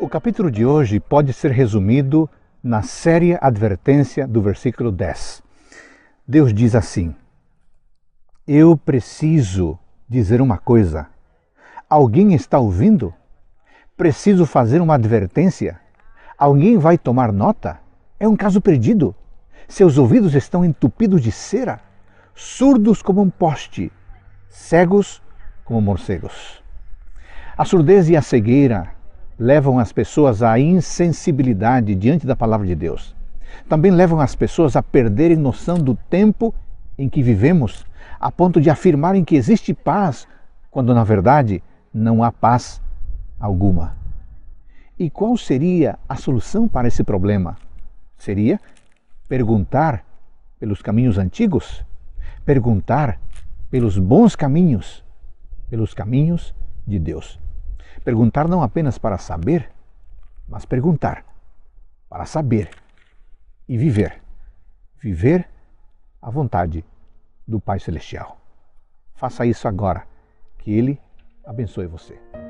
O capítulo de hoje pode ser resumido na séria advertência do versículo 10. Deus diz assim: Eu preciso dizer uma coisa. Alguém está ouvindo? Preciso fazer uma advertência? Alguém vai tomar nota? É um caso perdido. Seus ouvidos estão entupidos de cera, surdos como um poste, cegos como morcegos. A surdez e a cegueira levam as pessoas à insensibilidade diante da palavra de Deus. Também levam as pessoas a perderem noção do tempo em que vivemos, a ponto de afirmarem que existe paz, quando na verdade não há paz alguma. E qual seria a solução para esse problema? Seria perguntar pelos caminhos antigos, perguntar pelos bons caminhos, pelos caminhos de Deus. Perguntar não apenas para saber, mas perguntar para saber e viver. Viver a vontade do Pai Celestial. Faça isso agora, que Ele abençoe você.